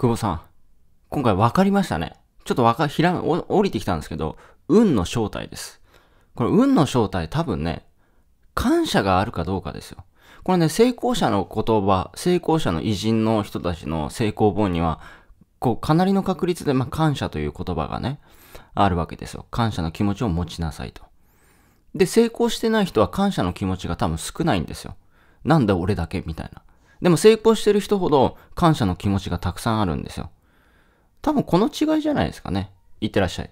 久保さん、今回分かりましたね。ちょっとわか、ひら、降りてきたんですけど、運の正体です。これ、運の正体多分ね、感謝があるかどうかですよ。これね、成功者の言葉、成功者の偉人の人たちの成功本には、こう、かなりの確率で、まあ、感謝という言葉がね、あるわけですよ。感謝の気持ちを持ちなさいと。で、成功してない人は感謝の気持ちが多分少ないんですよ。なんで俺だけみたいな。でも成功してる人ほど感謝の気持ちがたくさんあるんですよ。多分この違いじゃないですかね。いってらっしゃい。